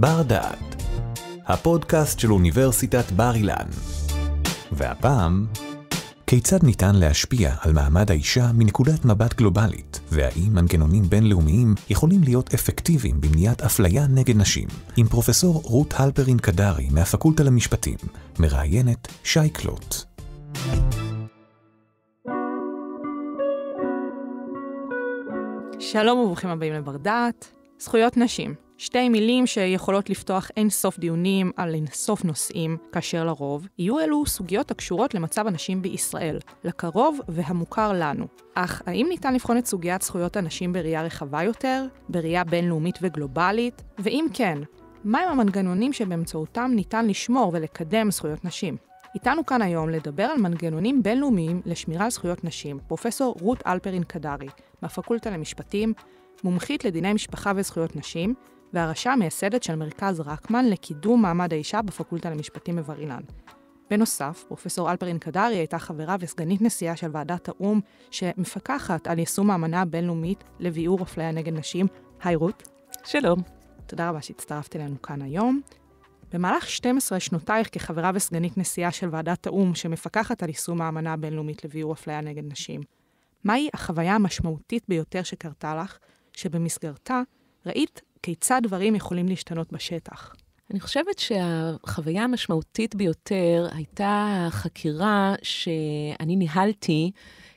בר דעת, הפודקאסט של אוניברסיטת בר אילן. והפעם, כיצד ניתן להשפיע על מעמד האישה מנקודת מבט גלובלית, והאם מנגנונים בינלאומיים יכולים להיות אפקטיביים במניעת אפליה נגד נשים, עם פרופסור רות הלפרין קדרי מהפקולטה למשפטים, מראיינת שי קלוט. שלום וברוכים הבאים לבר זכויות נשים, שתי מילים שיכולות לפתוח אין סוף דיונים על אין סוף נושאים, כאשר לרוב יהיו אלו סוגיות הקשורות למצב הנשים בישראל, לקרוב והמוכר לנו. אך האם ניתן לבחון את סוגיית זכויות הנשים בראייה רחבה יותר, בראייה בינלאומית וגלובלית? ואם כן, מהם המנגנונים שבאמצעותם ניתן לשמור ולקדם זכויות נשים? איתנו כאן היום לדבר על מנגנונים בינלאומיים לשמירה על זכויות נשים, פרופסור רות אלפרין קדרי, מהפקולטה למשפטים, מומחית לדיני משפחה וזכויות נשים, והראשה המייסדת של מרכז רקמן לקידום מעמד האישה בפקולטה למשפטים בבר אילן. בנוסף, פרופסור אלפרין קדרי הייתה חברה וסגנית נשיאה של ועדת האו"ם, שמפקחת על יישום האמנה הבינלאומית לביעור אפליה נגד נשים. היי רות. שלום. תודה רבה שהצטרפת אלינו כאן היום. במהלך 12 שנותייך כחברה וסגנית נשיאה של ועדת האו"ם, שמפקחת על יישום האמנה הבינלאומית לביעור אפליה נגד נשים, מהי החוויה המשמעותית ביותר שקרתה לך, שבמסגרתה ראית כיצד דברים יכולים להשתנות בשטח. אני חושבת שהחוויה המשמעותית ביותר הייתה החקירה שאני ניהלתי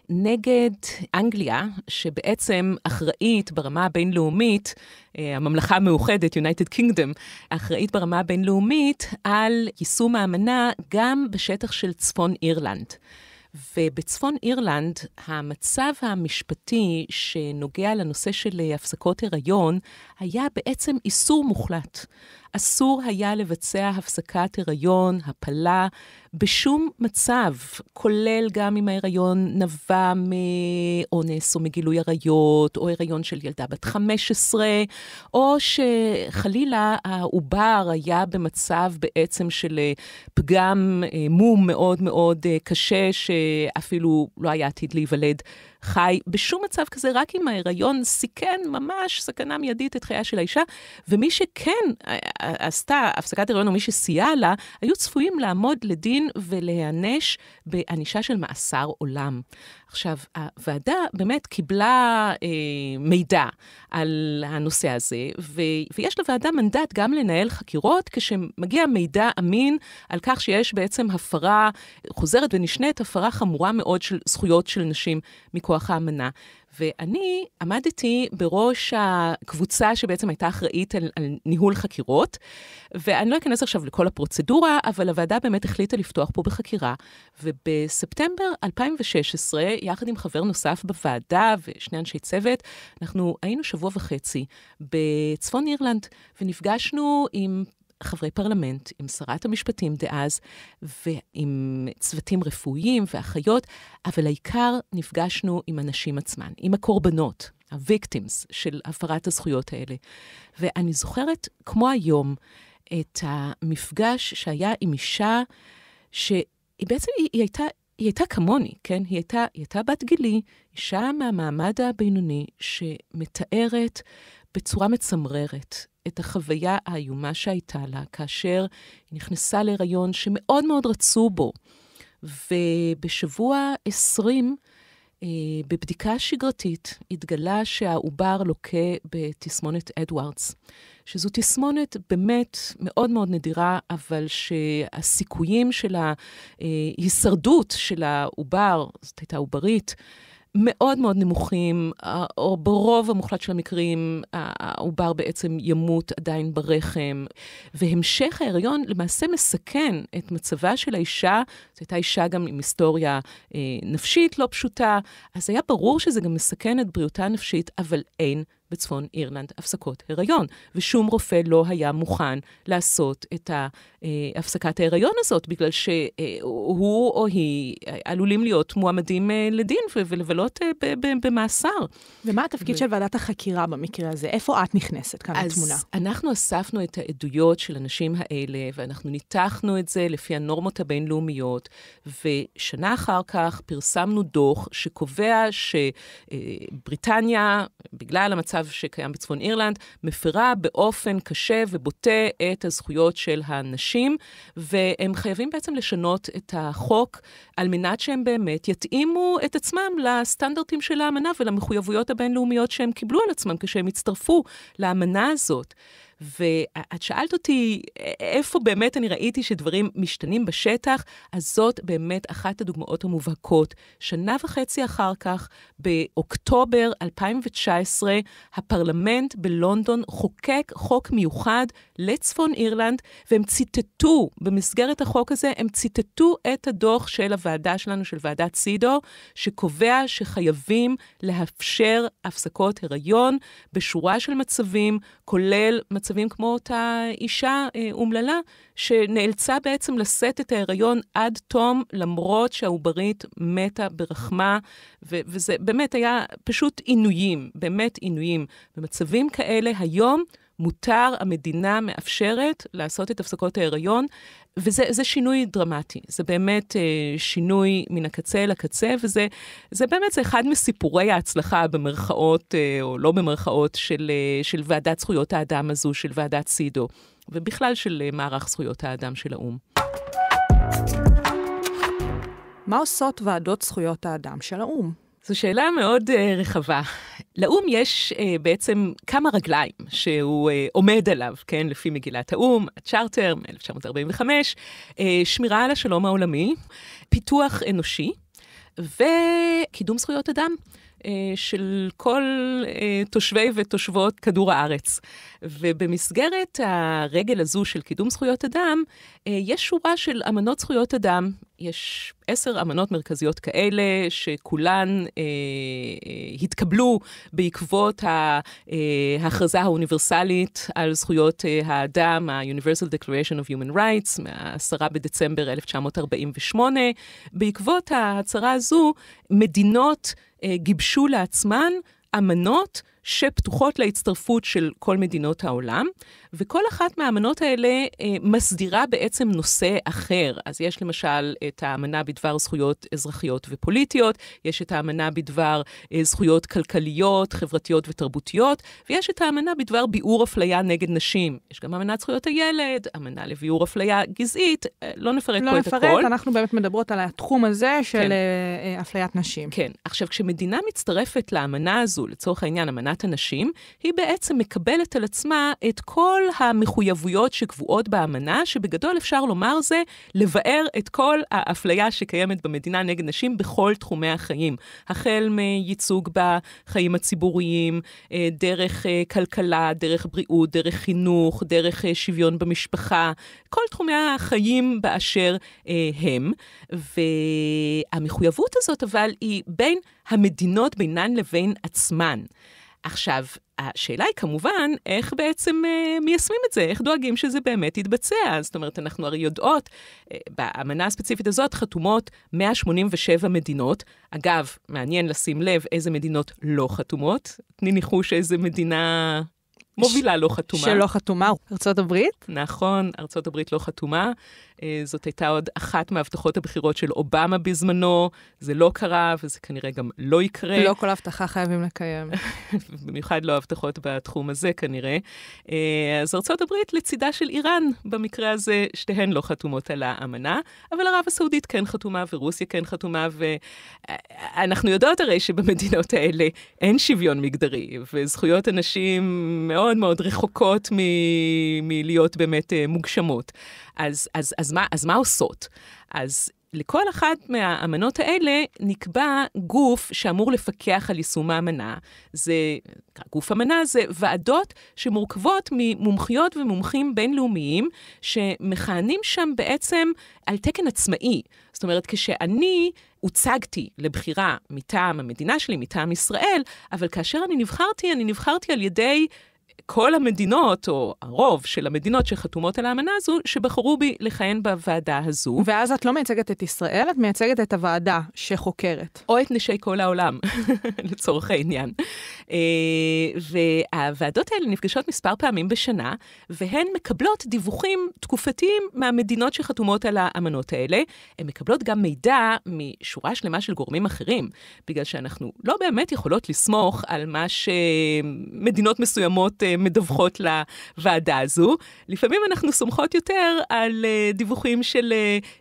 נגד אנגליה, שבעצם אחראית ברמה הבינלאומית, אה, הממלכה המאוחדת, United Kingdom, אחראית ברמה הבינלאומית על יישום האמנה גם בשטח של צפון אירלנד. ובצפון אירלנד, המצב המשפטי שנוגע לנושא של הפסקות הריון היה בעצם איסור מוחלט. אסור היה לבצע הפסקת הריון, הפלה, בשום מצב, כולל גם אם ההריון נבע מאונס או מגילוי עריות, או הריון של ילדה בת 15, או שחלילה העובר היה במצב בעצם של אה, פגם, אה, מום מאוד מאוד אה, קשה, שאפילו לא היה עתיד להיוולד. חי בשום מצב כזה, רק אם ההיריון סיכן ממש סכנה מיידית את חייה של האישה, ומי שכן אה, אה, עשתה הפסקת הריון, או מי שסייעה לה, היו צפויים לעמוד לדין ולהיענש בענישה של מאסר עולם. עכשיו, הוועדה באמת קיבלה אה, מידע על הנושא הזה, ו, ויש לוועדה מנדט גם לנהל חקירות כשמגיע מידע אמין על כך שיש בעצם הפרה חוזרת ונשנית, הפרה חמורה מאוד של זכויות של נשים מכוח. מכוח האמנה. ואני עמדתי בראש הקבוצה שבעצם הייתה אחראית על, על ניהול חקירות, ואני לא אכנס עכשיו לכל הפרוצדורה, אבל הוועדה באמת החליטה לפתוח פה בחקירה, ובספטמבר 2016, יחד עם חבר נוסף בוועדה ושני אנשי צוות, אנחנו היינו שבוע וחצי בצפון אירלנד, ונפגשנו עם חברי פרלמנט, עם שרת המשפטים דאז, ועם צוותים רפואיים ואחיות, אבל העיקר נפגשנו עם הנשים עצמן, עם הקורבנות, ה של הפרת הזכויות האלה. ואני זוכרת, כמו היום, את המפגש שהיה עם אישה שהיא בעצם, היא, היא הייתה... היא הייתה כמוני, כן? היא הייתה, היא הייתה בת גילי, אישה מהמעמד הבינוני, שמתארת בצורה מצמררת את החוויה האיומה שהייתה לה כאשר היא נכנסה להיריון שמאוד מאוד רצו בו. ובשבוע 20, אה, בבדיקה שגרתית, התגלה שהעובר לוקה בתסמונת אדוארדס, שזו תסמונת באמת מאוד מאוד נדירה, אבל שהסיכויים של ההישרדות אה, של העובר, זאת הייתה עוברית, מאוד מאוד נמוכים, או ברוב המוחלט של המקרים העובר בעצם ימות עדיין ברחם, והמשך ההיריון למעשה מסכן את מצבה של האישה, זו הייתה אישה גם עם היסטוריה אה, נפשית לא פשוטה, אז היה ברור שזה גם מסכן את בריאותה הנפשית, אבל אין בצפון אירלנד הפסקות הריון, ושום רופא לא היה מוכן לעשות את אה, הפסקת ההיריון הזאת, בגלל שהוא אה, או היא עלולים להיות מועמדים אה, לדין ולבלות במאסר. ומה התפקיד ו... של ועדת החקירה במקרה הזה? איפה את נכנסת כאן אז לתמונה? אז אנחנו אספנו את העדויות של הנשים האלה, ואנחנו ניתחנו את זה לפי הנורמות הבינלאומיות, ושנה אחר כך פרסמנו דוח שקובע שבריטניה, בגלל המצב הצו שקיים בצפון אירלנד, מפרה באופן קשה ובוטה את הזכויות של הנשים, והם חייבים בעצם לשנות את החוק על מנת שהם באמת יתאימו את עצמם לסטנדרטים של האמנה ולמחויבויות הבינלאומיות שהם קיבלו על עצמם כשהם הצטרפו לאמנה הזאת. ואת שאלת אותי איפה באמת אני ראיתי שדברים משתנים בשטח, אז זאת באמת אחת הדוגמאות המובהקות. שנה וחצי אחר כך, באוקטובר 2019, הפרלמנט בלונדון חוקק חוק מיוחד לצפון אירלנד, והם ציטטו, במסגרת החוק הזה, הם ציטטו את הדוח של הוועדה שלנו, של ועדת סידו, שקובע שחייבים לאפשר הפסקות הריון בשורה של מצבים, כולל מצבים... מצבים כמו אותה אישה אה, אומללה, שנאלצה בעצם לשאת את ההיריון עד תום, למרות שהעוברית מתה ברחמה, ו- וזה באמת היה פשוט עינויים, באמת עינויים. במצבים כאלה היום, מותר, המדינה מאפשרת לעשות את הפסקות ההיריון. וזה שינוי דרמטי, זה באמת אה, שינוי מן הקצה אל הקצה, וזה זה באמת, זה אחד מסיפורי ההצלחה במרכאות, אה, או לא במרכאות, של, אה, של ועדת זכויות האדם הזו, של ועדת סידו, ובכלל של אה, מערך זכויות האדם של האו"ם. מה עושות ועדות זכויות האדם של האו"ם? זו שאלה מאוד uh, רחבה. לאו"ם יש uh, בעצם כמה רגליים שהוא uh, עומד עליו, כן, לפי מגילת האו"ם, הצ'רטר מ-1945, uh, שמירה על השלום העולמי, פיתוח אנושי וקידום זכויות אדם. של כל תושבי ותושבות כדור הארץ. ובמסגרת הרגל הזו של קידום זכויות אדם, אה, יש שורה של אמנות זכויות אדם. יש עשר אמנות מרכזיות כאלה, שכולן אה, אה התקבלו בעקבות אה, ההכרזה האוניברסלית על זכויות האדם, ה-Universal Declaration of Human Rights, מה-10 בדצמבר 1948. בעקבות ההצהרה הזו, מדינות אה, גיבשו לעצמן אמנות שפתוחות להצטרפות של כל מדינות העולם, וכל אחת מהאמנות האלה אה, מסדירה בעצם נושא אחר. אז יש למשל את האמנה בדבר זכויות אזרחיות ופוליטיות, יש את האמנה בדבר אה, זכויות כלכליות, חברתיות ותרבותיות, ויש את האמנה בדבר ביעור אפליה נגד נשים. יש גם אמנת זכויות הילד, אמנה לביעור אפליה גזעית, אה, לא נפרט לא פה נפרט, את הכול. לא נפרט, אנחנו באמת מדברות על התחום הזה של כן. אה, אה, אפליית נשים. כן. עכשיו, כשמדינה מצטרפת לאמנה הזו, לצורך העניין, אמנה הגנת הנשים, היא בעצם מקבלת על עצמה את כל המחויבויות שקבועות באמנה, שבגדול אפשר לומר זה לבאר את כל האפליה שקיימת במדינה נגד נשים בכל תחומי החיים. החל מייצוג בחיים הציבוריים, אה, דרך אה, כלכלה, דרך בריאות, דרך חינוך, דרך אה, שוויון במשפחה, כל תחומי החיים באשר הם. והמחויבות הזאת אבל היא בין המדינות בינן לבין עצמן. עכשיו, השאלה היא כמובן, איך בעצם אה, מיישמים את זה? איך דואגים שזה באמת יתבצע? זאת אומרת, אנחנו הרי יודעות, אה, באמנה הספציפית הזאת חתומות 187 מדינות. אגב, מעניין לשים לב איזה מדינות לא חתומות. תני ניחוש איזה מדינה מובילה ש... לא חתומה. שלא חתומה, ארצות הברית? נכון, ארצות הברית לא חתומה. אה, זאת הייתה עוד אחת מהבטחות הבחירות של אובמה בזמנו, זה לא קרה וזה כנראה גם לא יקרה. לא כל הבטחה חייבים לקיים. במיוחד לא הבטחות בתחום הזה כנראה. אה, אז ארצות הברית לצידה של איראן, במקרה הזה שתיהן לא חתומות על האמנה, אבל ערב הסעודית כן חתומה ורוסיה כן חתומה, ואנחנו יודעות הרי שבמדינות האלה אין שוויון מגדרי, וזכויות הנשים מאוד מאוד רחוקות מלהיות באמת אה, מוגשמות. אז, אז, אז מה, אז מה עושות? אז לכל אחת מהאמנות האלה נקבע גוף שאמור לפקח על יישום האמנה. זה, גוף אמנה זה ועדות שמורכבות ממומחיות ומומחים בינלאומיים, שמכהנים שם בעצם על תקן עצמאי. זאת אומרת, כשאני הוצגתי לבחירה מטעם המדינה שלי, מטעם ישראל, אבל כאשר אני נבחרתי, אני נבחרתי על ידי כל המדינות, או הרוב של המדינות שחתומות על האמנה הזו, שבחרו בי לכהן בוועדה הזו. ואז את לא מייצגת את ישראל, את מייצגת את הוועדה שחוקרת. או את נשי כל העולם, לצורך העניין. אה, והוועדות האלה נפגשות מספר פעמים בשנה, והן מקבלות דיווחים תקופתיים מהמדינות שחתומות על האמנות האלה. הן מקבלות גם מידע משורה שלמה של גורמים אחרים, בגלל שאנחנו לא באמת יכולות לסמוך על מה שמדינות מסוימות אה, מדווחות לוועדה הזו. לפעמים אנחנו סומכות יותר על אה, דיווחים של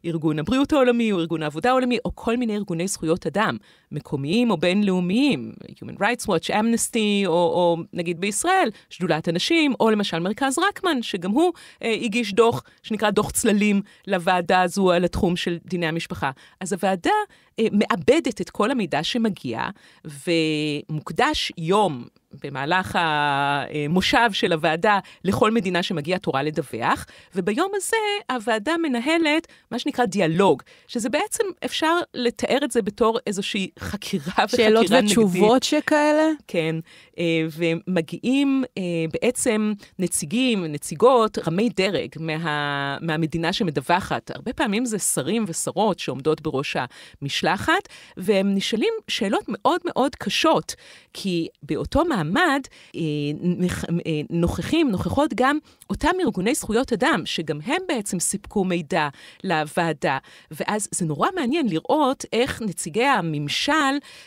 ארגון הבריאות העולמי, או ארגון העבודה העולמי, או כל מיני ארגוני זכויות אדם. מקומיים או בינלאומיים, Human Rights Watch, Amnesty, או, או נגיד בישראל, שדולת הנשים, או למשל מרכז רקמן, שגם הוא אה, הגיש דוח שנקרא דוח צללים לוועדה הזו על התחום של דיני המשפחה. אז הוועדה אה, מאבדת את כל המידע שמגיע, ומוקדש יום במהלך המושב של הוועדה לכל מדינה שמגיעה תורה לדווח, וביום הזה הוועדה מנהלת מה שנקרא דיאלוג, שזה בעצם, אפשר לתאר את זה בתור איזושהי חקירה וחקירה נגדית. שאלות ותשובות שכאלה? כן, אה, ומגיעים אה, בעצם נציגים, נציגות, רמי דרג מה, מהמדינה שמדווחת. הרבה פעמים זה שרים ושרות שעומדות בראש המשלחת. מוצלחת, והם נשאלים שאלות מאוד מאוד קשות, כי באותו מעמד אה, אה, נוכחים, נוכחות גם אותם ארגוני זכויות אדם, שגם הם בעצם סיפקו מידע לוועדה. ואז זה נורא מעניין לראות איך נציגי הממשל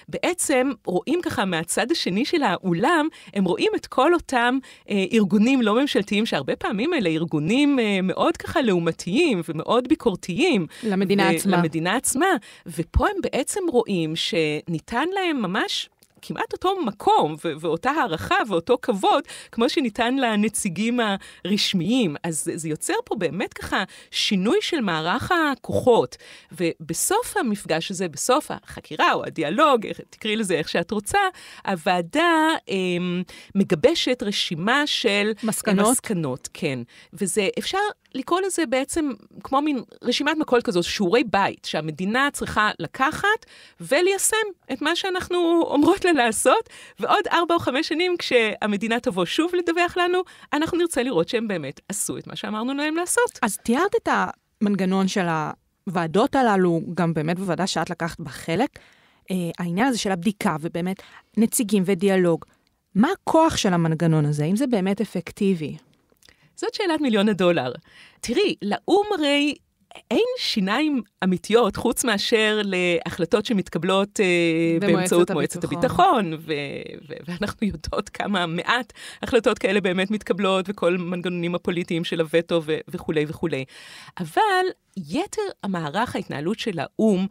בעצם רואים ככה מהצד השני של האולם, הם רואים את כל אותם אה, ארגונים לא ממשלתיים, שהרבה פעמים אלה ארגונים מאוד ככה לעומתיים ומאוד ביקורתיים. למדינה ו- עצמה. למדינה עצמה. ופה שבו הם בעצם רואים שניתן להם ממש כמעט אותו מקום ו- ואותה הערכה ואותו כבוד כמו שניתן לנציגים הרשמיים. אז זה, זה יוצר פה באמת ככה שינוי של מערך הכוחות. ובסוף המפגש הזה, בסוף החקירה או הדיאלוג, תקראי לזה איך שאת רוצה, הוועדה אה, מגבשת רשימה של... מסקנות? מסקנות, כן. וזה אפשר לקרוא לזה בעצם כמו מין רשימת מקול כזו, שיעורי בית, שהמדינה צריכה לקחת וליישם את מה שאנחנו אומרות לה לעשות, ועוד ארבע או חמש שנים כשהמדינה תבוא שוב לדווח לנו, אנחנו נרצה לראות שהם באמת עשו את מה שאמרנו להם לעשות. אז תיארת את המנגנון של הוועדות הללו, גם באמת בוועדה שאת לקחת בה חלק, אה, העניין הזה של הבדיקה ובאמת נציגים ודיאלוג. מה הכוח של המנגנון הזה, אם זה באמת אפקטיבי? זאת שאלת מיליון הדולר. תראי, לאו"ם הרי אין שיניים אמיתיות חוץ מאשר להחלטות שמתקבלות uh, באמצעות מועצת הביטחון, ו- ו- ואנחנו יודעות כמה מעט החלטות כאלה באמת מתקבלות, וכל המנגנונים הפוליטיים של הווטו ו- וכולי וכולי. אבל יתר המערך ההתנהלות של האו"ם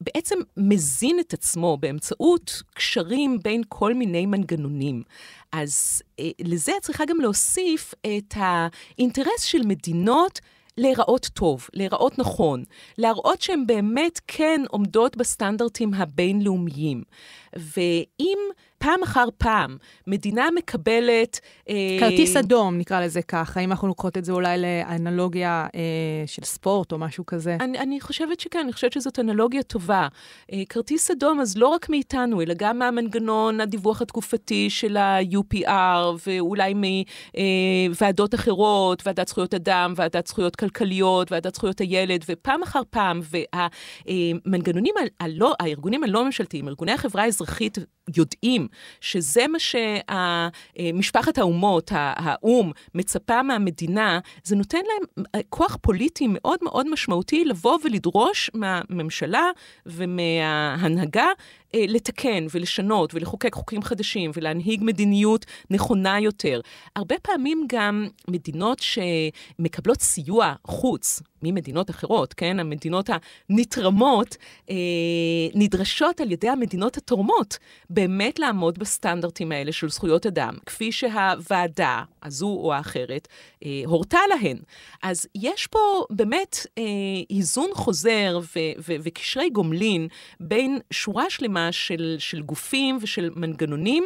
בעצם מזין את עצמו באמצעות קשרים בין כל מיני מנגנונים. אז אה, לזה את צריכה גם להוסיף את האינטרס של מדינות להיראות טוב, להיראות נכון, להראות שהן באמת כן עומדות בסטנדרטים הבינלאומיים. ואם פעם אחר פעם מדינה מקבלת... אה, כרטיס אה... אדום, נקרא לזה ככה, אם אנחנו לוקחות את זה אולי לאנלוגיה אה, של ספורט או משהו כזה. אני, אני חושבת שכן, אני חושבת שזאת אנלוגיה טובה. אה, כרטיס אדום, אז לא רק מאיתנו, אלא גם מהמנגנון הדיווח התקופתי של ה-UPR, ואולי מוועדות אה, אחרות, ועדת זכויות אדם, ועדת זכויות כלכליות, ועדת זכויות הילד, ופעם אחר פעם, והמנגנונים, אה, הלא, הארגונים הלא ממשלתיים, ארגוני החברה האזרחית, המזרחית יודעים שזה מה שמשפחת האומות, האו"ם, מצפה מהמדינה, זה נותן להם אה, כוח פוליטי מאוד מאוד משמעותי לבוא ולדרוש מהממשלה ומההנהגה אה, לתקן ולשנות ולחוקק חוקים חדשים ולהנהיג מדיניות נכונה יותר. הרבה פעמים גם מדינות שמקבלות סיוע חוץ, ממדינות אחרות, כן? המדינות הנתרמות, אה, נדרשות על ידי המדינות התורמות באמת לעמוד בסטנדרטים האלה של זכויות אדם, כפי שהוועדה, הזו או האחרת, אה, הורתה להן. אז יש פה באמת אה, איזון חוזר וקשרי גומלין בין שורה שלמה של, של גופים ושל מנגנונים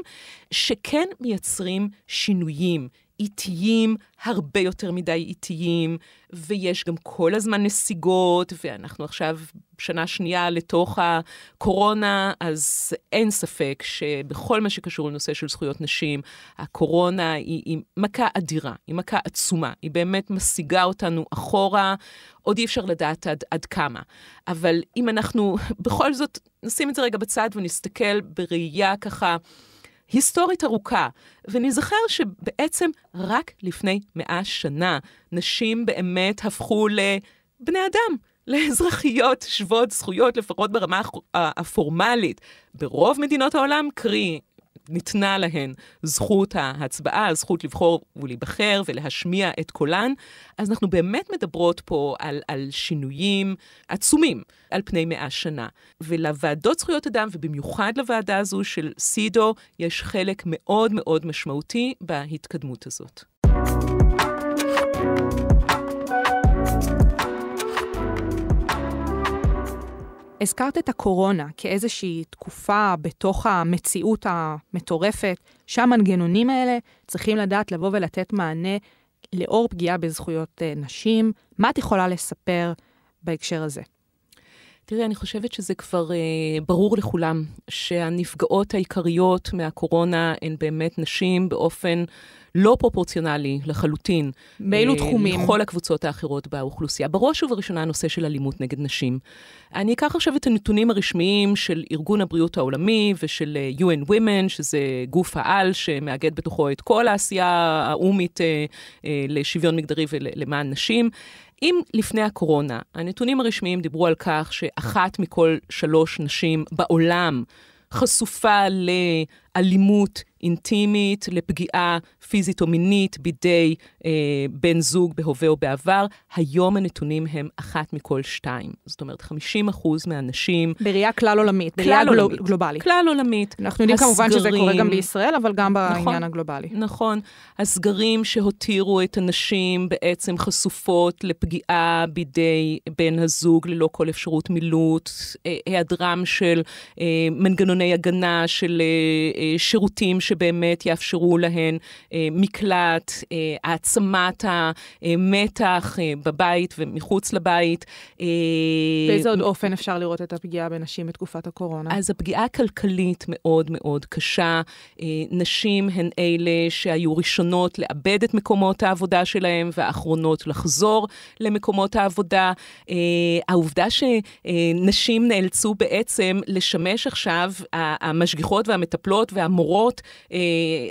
שכן מייצרים שינויים. איטיים, הרבה יותר מדי איטיים, ויש גם כל הזמן נסיגות, ואנחנו עכשיו שנה שנייה לתוך הקורונה, אז אין ספק שבכל מה שקשור לנושא של זכויות נשים, הקורונה היא, היא מכה אדירה, היא מכה עצומה, היא באמת משיגה אותנו אחורה, עוד אי אפשר לדעת עד, עד כמה. אבל אם אנחנו בכל זאת נשים את זה רגע בצד ונסתכל בראייה ככה היסטורית ארוכה, ונזכר שבעצם רק לפני מאה שנה נשים באמת הפכו לבני אדם. לאזרחיות שוות זכויות, לפחות ברמה הפורמלית. ברוב מדינות העולם, קרי ניתנה להן זכות ההצבעה, הזכות לבחור ולהיבחר ולהשמיע את קולן, אז אנחנו באמת מדברות פה על, על שינויים עצומים על פני מאה שנה. ולוועדות זכויות אדם, ובמיוחד לוועדה הזו של סידו, יש חלק מאוד מאוד משמעותי בהתקדמות הזאת. הזכרת את הקורונה כאיזושהי תקופה בתוך המציאות המטורפת, שהמנגנונים האלה צריכים לדעת לבוא ולתת מענה לאור פגיעה בזכויות אה, נשים. מה את יכולה לספר בהקשר הזה? תראי, אני חושבת שזה כבר אה, ברור לכולם שהנפגעות העיקריות מהקורונה הן באמת נשים באופן לא פרופורציונלי לחלוטין. באילו אה, תחומים? לכל הקבוצות האחרות באוכלוסייה. בראש ובראשונה הנושא של אלימות נגד נשים. אני אקח עכשיו את הנתונים הרשמיים של ארגון הבריאות העולמי ושל אה, UN Women, שזה גוף העל שמאגד בתוכו את כל העשייה האומית אה, לשוויון מגדרי ולמען נשים. אם לפני הקורונה הנתונים הרשמיים דיברו על כך שאחת מכל שלוש נשים בעולם חשופה לאלימות אינטימית לפגיעה פיזית או מינית בידי אה, בן זוג בהווה או בעבר, היום הנתונים הם אחת מכל שתיים. זאת אומרת, 50 אחוז מהנשים... בראייה כלל עולמית, בראייה גל... גלוב... גלובלית. כלל עולמית. אנחנו יודעים הסגרים, כמובן שזה קורה גם בישראל, אבל גם בעניין נכון, הגלובלי. נכון. הסגרים שהותירו את הנשים בעצם חשופות לפגיעה בידי בן הזוג ללא כל אפשרות מילוט, אה, היעדרם של אה, מנגנוני הגנה, של אה, אה שירותים. שבאמת יאפשרו להן אה, מקלט, אה, העצמת המתח אה, בבית ומחוץ לבית. באיזה עוד אופן אפשר לראות את הפגיעה בנשים בתקופת הקורונה? אז הפגיעה הכלכלית מאוד מאוד קשה. נשים הן אלה שהיו ראשונות לאבד את מקומות העבודה שלהן והאחרונות לחזור למקומות העבודה. העובדה שנשים נאלצו בעצם לשמש עכשיו המשגיחות והמטפלות והמורות אה,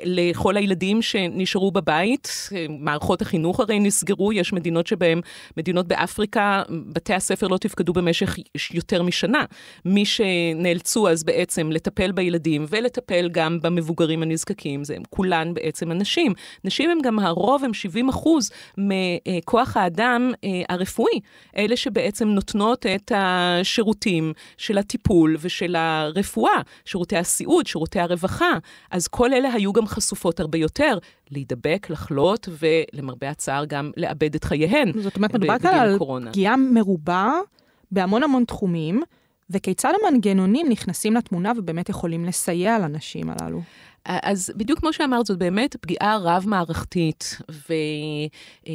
לכל הילדים שנשארו בבית. אה, מערכות החינוך הרי נסגרו, יש מדינות שבהן, מדינות באפריקה, בתי הספר לא תפקדו במשך יותר משנה. מי שנאלצו אז בעצם לטפל בילדים ולטפל גם במבוגרים הנזקקים, זה כולן בעצם הנשים. נשים הן גם הרוב, הן 70 אחוז מכוח האדם אה, הרפואי, אלה שבעצם נותנות את השירותים של הטיפול ושל הרפואה, שירותי הסיעוד, שירותי הרווחה. אז כל אלה היו גם חשופות הרבה יותר, להידבק, לחלות, ולמרבה הצער גם לאבד את חייהן. זאת אומרת, מדובר כאן על פגיעה מרובה בהמון המון תחומים. וכיצד המנגנונים נכנסים לתמונה ובאמת יכולים לסייע לנשים הללו? אז בדיוק כמו שאמרת, זאת באמת פגיעה רב-מערכתית. ו... אה,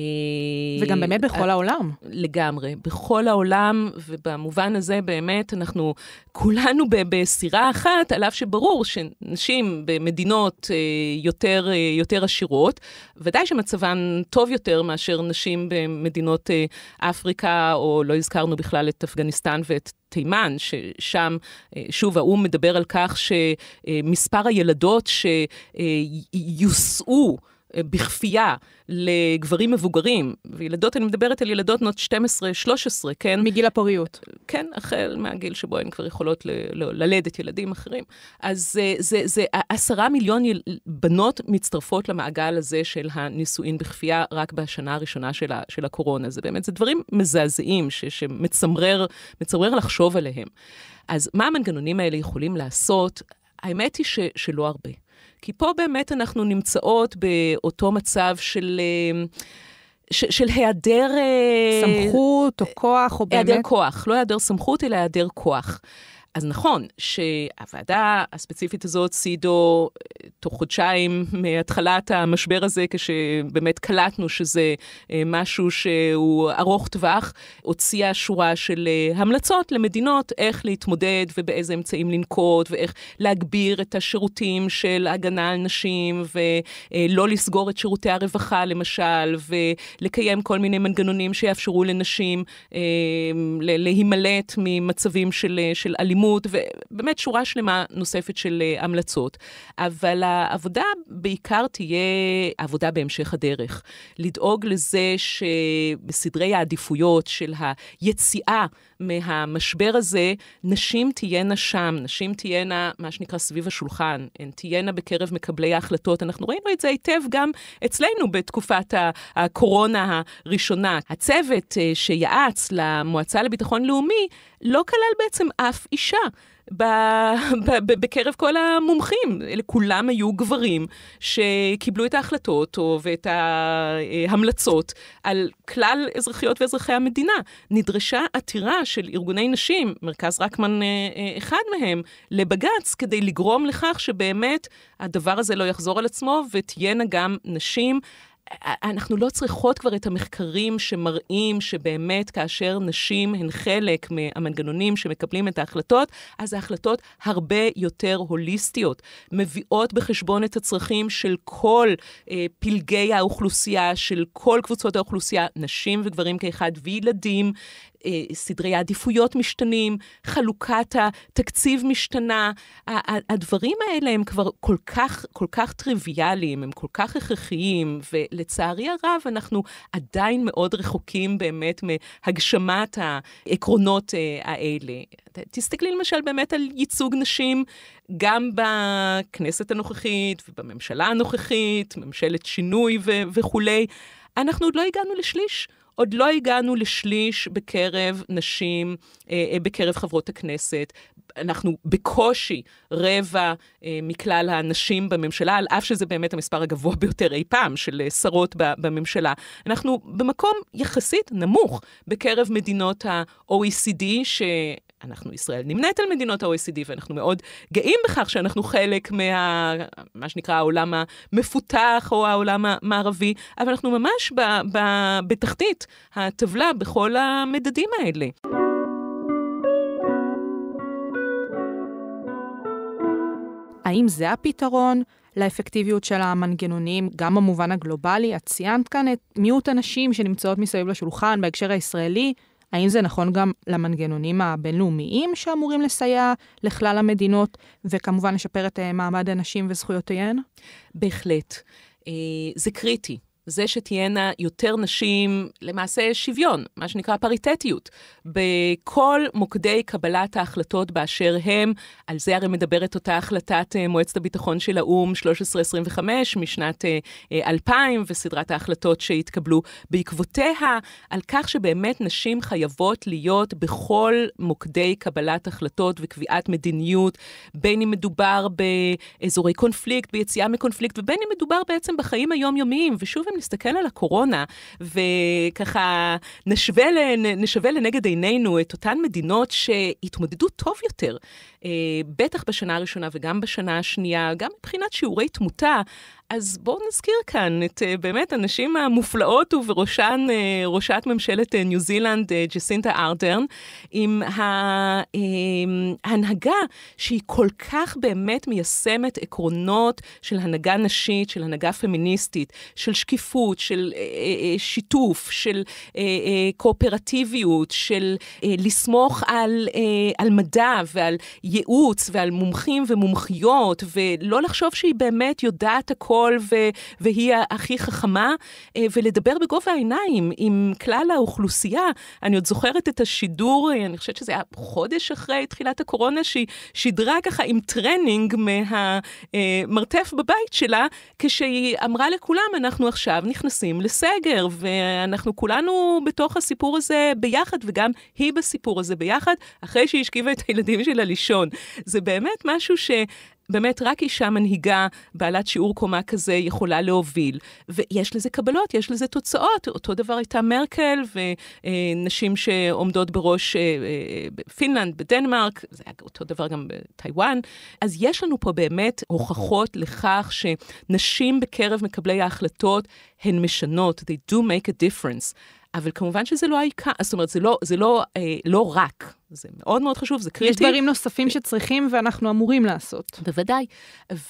וגם באמת בכל את... אה, העולם. לגמרי, בכל העולם, ובמובן הזה באמת אנחנו כולנו ב- בסירה אחת, על אף שברור שנשים במדינות אה, יותר, יותר עשירות, ודאי שמצבן טוב יותר מאשר נשים במדינות אפריקה, או לא הזכרנו בכלל את אפגניסטן ואת תימן, ששם, אה, שוב, האו"ם מדבר על כך שמספר הילדות שיוסעו אה, בכפייה לגברים מבוגרים, וילדות, אני מדברת על ילדות בנות 12-13, כן? מגיל הפוריות. כן, החל מהגיל שבו הן כבר יכולות ל, ל, ללדת ילדים אחרים. אז אה, זה, זה זה עשרה מיליון יל, בנות מצטרפות למעגל הזה של הנישואין בכפייה רק בשנה הראשונה של, ה, של הקורונה. זה באמת, זה דברים מזעזעים ש, שמצמרר לחשוב עליהם. אז מה המנגנונים האלה יכולים לעשות? האמת היא ש, שלא הרבה. כי פה באמת אנחנו נמצאות באותו מצב של... אה, ש, של היעדר... אה, סמכות או כוח, או היעדר באמת... היעדר כוח, לא היעדר סמכות, אלא היעדר כוח. אז נכון שהוועדה הספציפית הזאת, סידו, תוך חודשיים מהתחלת המשבר הזה, כשבאמת קלטנו שזה אה, משהו שהוא ארוך טווח, הוציאה שורה של אה, המלצות למדינות איך להתמודד ובאיזה אמצעים לנקוט ואיך להגביר את השירותים של הגנה על נשים ולא אה, לסגור את שירותי הרווחה למשל, ולקיים כל מיני מנגנונים שיאפשרו לנשים להימלט ממצבים של, של אלימות. אלימות, ובאמת שורה שלמה נוספת של אה, המלצות. אבל העבודה בעיקר תהיה עבודה בהמשך הדרך. לדאוג לזה שבסדרי העדיפויות של היציאה מהמשבר הזה, נשים תהיינה שם, נשים תהיינה, מה שנקרא, סביב השולחן, הן תהיינה בקרב מקבלי ההחלטות. אנחנו ראינו את זה היטב גם אצלנו בתקופת הקורונה הראשונה. הצוות אה, שיעץ למועצה לביטחון לאומי לא כלל בעצם אף אישה. אישה בקרב כל המומחים. אלה כולם היו גברים שקיבלו את ההחלטות או, ואת ההמלצות על כלל אזרחיות ואזרחי המדינה. נדרשה עתירה של ארגוני נשים, מרכז רקמן אה, אה, אחד מהם, לבג"ץ, כדי לגרום לכך שבאמת הדבר הזה לא יחזור על עצמו ותהיינה גם נשים. אנחנו לא צריכות כבר את המחקרים שמראים שבאמת כאשר נשים הן חלק מהמנגנונים שמקבלים את ההחלטות, אז ההחלטות הרבה יותר הוליסטיות, מביאות בחשבון את הצרכים של כל אה, פלגי האוכלוסייה, של כל קבוצות האוכלוסייה, נשים וגברים כאחד וילדים, אה, סדרי העדיפויות משתנים, חלוקת התקציב משתנה. הדברים האלה הם כבר כל כך, כל כך טריוויאליים, הם כל כך הכרחיים, ולצערי הרב, אנחנו עדיין מאוד רחוקים באמת מהגשמת העקרונות אה, האלה. תסתכלי למשל באמת על ייצוג נשים גם בכנסת הנוכחית ובממשלה הנוכחית, ממשלת שינוי ו- וכולי. אנחנו עוד לא הגענו לשליש. עוד לא הגענו לשליש בקרב נשים, אה, אה, בקרב חברות הכנסת. אנחנו בקושי רבע אה, מכלל הנשים בממשלה, על אף שזה באמת המספר הגבוה ביותר אי פעם של שרות בממשלה. אנחנו במקום יחסית נמוך בקרב מדינות ה-OECD, ש... אנחנו, ישראל נמנית על מדינות ה-OECD, ואנחנו מאוד גאים בכך שאנחנו חלק מה... מה שנקרא העולם המפותח או העולם המערבי, אבל אנחנו ממש ב, ב, בתחתית הטבלה בכל המדדים האלה. האם זה הפתרון? לאפקטיביות של המנגנונים, גם במובן הגלובלי. את ציינת כאן את מיעוט הנשים שנמצאות מסביב לשולחן בהקשר הישראלי, האם זה נכון גם למנגנונים הבינלאומיים שאמורים לסייע לכלל המדינות, וכמובן לשפר את אה, מעמד הנשים וזכויותיהן? בהחלט. אה, זה קריטי. זה שתהיינה יותר נשים, למעשה שוויון, מה שנקרא פריטטיות, בכל מוקדי קבלת ההחלטות באשר הם. על זה הרי מדברת אותה החלטת אה, מועצת הביטחון של האו"ם 1325 משנת 2000 אה, אה, וסדרת ההחלטות שהתקבלו בעקבותיה, על כך שבאמת נשים חייבות להיות בכל מוקדי קבלת החלטות וקביעת מדיניות, בין אם מדובר באזורי קונפליקט, ביציאה מקונפליקט, ובין אם מדובר בעצם בחיים היומיומיים. ושוב, גם נסתכל על הקורונה וככה נשווה, נשווה לנגד עינינו את אותן מדינות שהתמודדו טוב יותר, אה, בטח בשנה הראשונה וגם בשנה השנייה, גם מבחינת שיעורי תמותה, אז בואו נזכיר כאן את אה, באמת הנשים המופלאות ובראשן אה, ראשת ממשלת ניו זילנד, ג'סינטה ארדרן, עם ההנהגה שהיא כל כך באמת מיישמת עקרונות של הנהגה נשית, של הנהגה פמיניסטית, של שקיפות. שקיפות, של אה, אה, אה, שיתוף, של קואופרטיביות, של לסמוך על, על מדע ועל ייעוץ ועל מומחים ומומחיות, ולא לחשוב שהיא באמת יודעת הכל ו- והיא הכי חכמה, ולדבר בגובה העיניים עם כלל האוכלוסייה. אני עוד זוכרת את השידור, אני חושבת שזה היה חודש אחרי תחילת הקורונה, שהיא שידרה ככה עם טרנינג מהמרתף בבית שלה, כשהיא אמרה לכולם, אנחנו עכשיו... עכשיו נכנסים לסגר, ואנחנו כולנו בתוך הסיפור הזה ביחד, וגם היא בסיפור הזה ביחד, אחרי שהיא השכיבה את הילדים שלה לישון. זה באמת משהו ש... באמת רק אישה מנהיגה בעלת שיעור קומה כזה יכולה להוביל. ויש לזה קבלות, יש לזה תוצאות. אותו דבר הייתה מרקל ונשים שעומדות בראש אה, אה, פינלנד, בדנמרק, זה היה אותו דבר גם בטיוואן. אז יש לנו פה באמת הוכחות לכך שנשים בקרב מקבלי ההחלטות הן משנות, they do make a difference. אבל כמובן שזה לא העיקר, זאת אומרת, זה לא, זה לא, אה, לא רק. זה מאוד מאוד חשוב, זה קריטי. יש דברים נוספים שצריכים ואנחנו אמורים לעשות. בוודאי.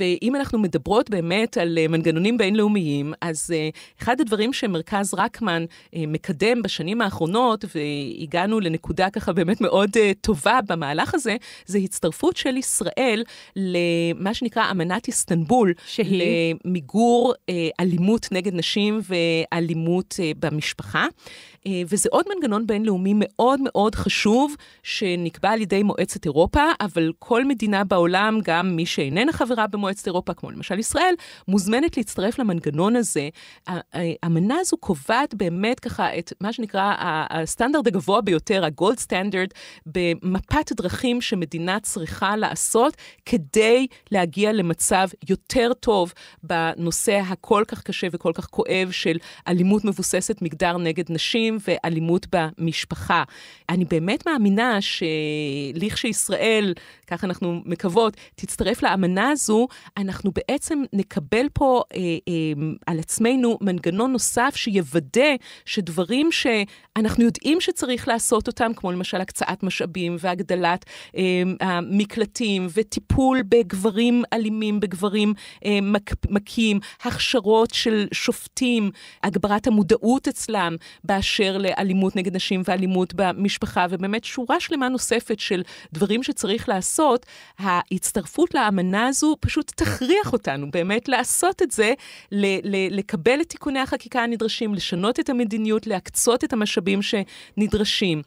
ואם אנחנו מדברות באמת על אה, מנגנונים בינלאומיים, אז אה, אחד הדברים שמרכז רקמן אה, מקדם בשנים האחרונות, והגענו לנקודה ככה באמת מאוד טובה במהלך הזה, זה הצטרפות של ישראל למה שנקרא אמנת איסטנבול. שהיא? למיגור אלימות נגד נשים ואלימות במשפחה. אה, וזה עוד מנגנון בינלאומי מאוד מאוד חשוב, שנקבע על ידי מועצת אירופה, אבל כל מדינה בעולם, גם מי שאיננה חברה במועצת אירופה, כמו למשל ישראל, מוזמנת להצטרף למנגנון הזה. האמנה הזו קובעת באמת ככה את מה שנקרא הסטנדרט הגבוה ביותר, הגולד סטנדרט, במפת דרכים שמדינה צריכה לעשות כדי להגיע למצב יותר טוב בנושא הכל כך קשה וכל כך כואב של אלימות מבוססת מגדר נגד נשים. נשים ואלימות במשפחה. אני באמת מאמינה שלכשישראל כך אנחנו מקוות, תצטרף לאמנה הזו, אנחנו בעצם נקבל פה אה, אה, על עצמנו מנגנון נוסף שיוודא שדברים שאנחנו יודעים שצריך לעשות אותם, כמו למשל הקצאת משאבים והגדלת אה, המקלטים וטיפול בגברים אלימים, בגברים אה, מק, מכים, הכשרות של שופטים, הגברת המודעות אצלם באשר לאלימות נגד נשים ואלימות במשפחה, ובאמת שורה שלמה נוספת של דברים שצריך לעשות. לעשות, ההצטרפות לאמנה הזו פשוט תכריח אותנו באמת לעשות את זה, לקבל את תיקוני החקיקה הנדרשים, לשנות את המדיניות, להקצות את המשאבים שנדרשים.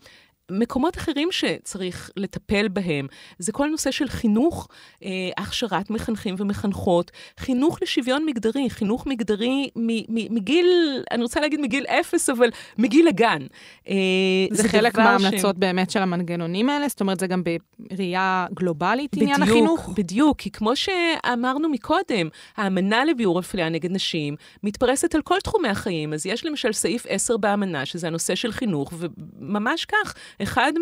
מקומות אחרים שצריך לטפל בהם, זה כל נושא של חינוך, אה, הכשרת מחנכים ומחנכות, חינוך לשוויון מגדרי, חינוך מגדרי מגיל, אני רוצה להגיד מגיל אפס, אבל מגיל הגן. אה, זה, זה חלק מההמלצות ש... באמת של המנגנונים האלה? זאת אומרת, זה גם בראייה גלובלית בדיוק, עניין החינוך? בדיוק, כי כמו שאמרנו מקודם, האמנה לביאור אפליה נגד נשים מתפרסת על כל תחומי החיים, אז יש למשל סעיף 10 באמנה, שזה הנושא של חינוך, וממש כך. אחד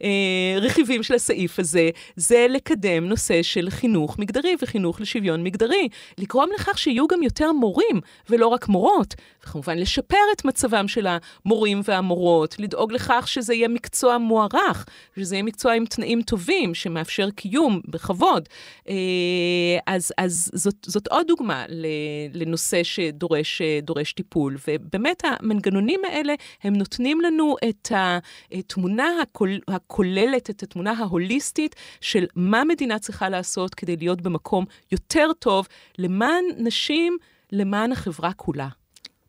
מהרכיבים אה, של הסעיף הזה זה לקדם נושא של חינוך מגדרי וחינוך לשוויון מגדרי. לגרום לכך שיהיו גם יותר מורים ולא רק מורות, וכמובן לשפר את מצבם של המורים והמורות, לדאוג לכך שזה יהיה מקצוע מוערך, שזה יהיה מקצוע עם תנאים טובים, שמאפשר קיום בכבוד. אה, אז, אז זאת, זאת עוד דוגמה לנושא שדורש טיפול, ובאמת המנגנונים האלה, הם נותנים לנו את, ה, את התמונה הכול, הכוללת, את התמונה ההוליסטית של מה מדינה צריכה לעשות כדי להיות במקום יותר טוב למען נשים, למען החברה כולה.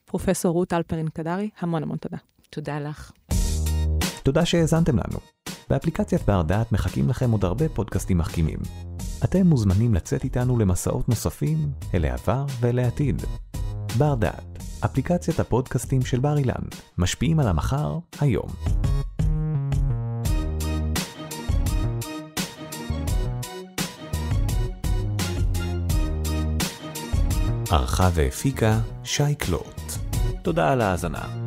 פרופסור רות אלפרין קדרי, המון המון תודה. תודה לך. תודה שהאזנתם לנו. באפליקציית בר דעת מחכים לכם עוד הרבה פודקאסטים מחכימים. אתם מוזמנים לצאת איתנו למסעות נוספים אל העבר ואל העתיד. בר דעת, אפליקציית הפודקאסטים של בר אילן, משפיעים על המחר, היום. ערכה והפיקה שי קלוט. תודה על ההאזנה.